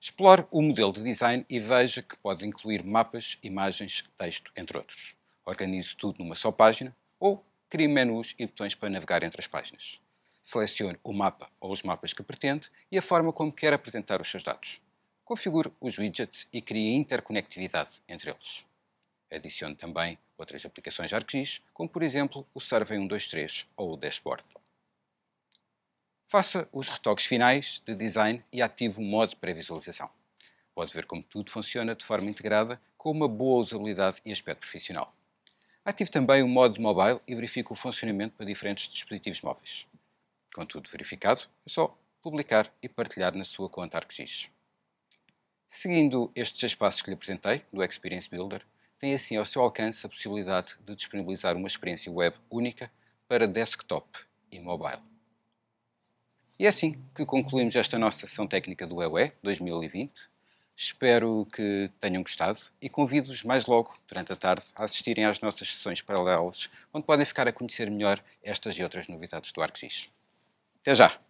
Explore o modelo de design e veja que pode incluir mapas, imagens, texto, entre outros. Organize tudo numa só página ou crie menus e botões para navegar entre as páginas. Selecione o mapa ou os mapas que pretende e a forma como quer apresentar os seus dados. Configure os widgets e crie interconectividade entre eles. Adicione também outras aplicações ArcGIS, como por exemplo o Survey 123 ou o Dashboard. Faça os retoques finais de design e ative o modo pré-visualização. Pode ver como tudo funciona de forma integrada, com uma boa usabilidade e aspecto profissional. Ative também o modo mobile e verifique o funcionamento para diferentes dispositivos móveis. Com tudo verificado, é só publicar e partilhar na sua conta ArcGIS. Seguindo estes seis passos que lhe apresentei do Experience Builder, tem assim ao seu alcance a possibilidade de disponibilizar uma experiência web única para desktop e mobile. E é assim que concluímos esta nossa sessão técnica do EUE 2020. Espero que tenham gostado e convido-os mais logo, durante a tarde, a assistirem às nossas sessões paralelas, onde podem ficar a conhecer melhor estas e outras novidades do ArcGIS. Até já!